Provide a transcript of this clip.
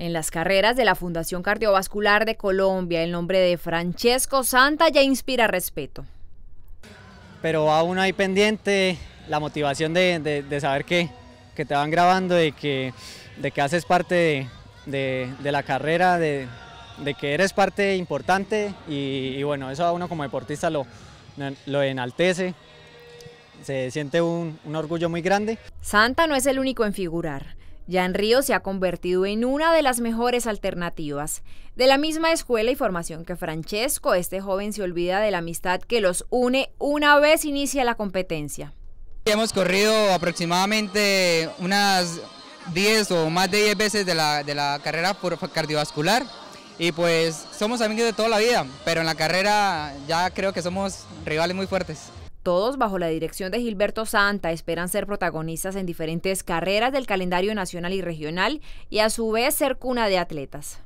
En las carreras de la Fundación Cardiovascular de Colombia, el nombre de Francesco Santa ya inspira respeto. Pero aún hay pendiente la motivación de, saber que, que, te van grabando, de que, de que haces parte de, la carrera, de, que eres parte importante y, bueno, eso a uno como deportista lo, lo enaltece. Se siente un, un orgullo muy grande. Santa no es el único en figurar en Río se ha convertido en una de las mejores alternativas. De la misma escuela y formación que Francesco, este joven se olvida de la amistad que los une una vez inicia la competencia. Hemos corrido aproximadamente unas 10 o más de 10 veces de la, de la carrera por cardiovascular y pues somos amigos de toda la vida, pero en la carrera ya creo que somos rivales muy fuertes. Todos bajo la dirección de Gilberto Santa esperan ser protagonistas en diferentes carreras del calendario nacional y regional y a su vez ser cuna de atletas.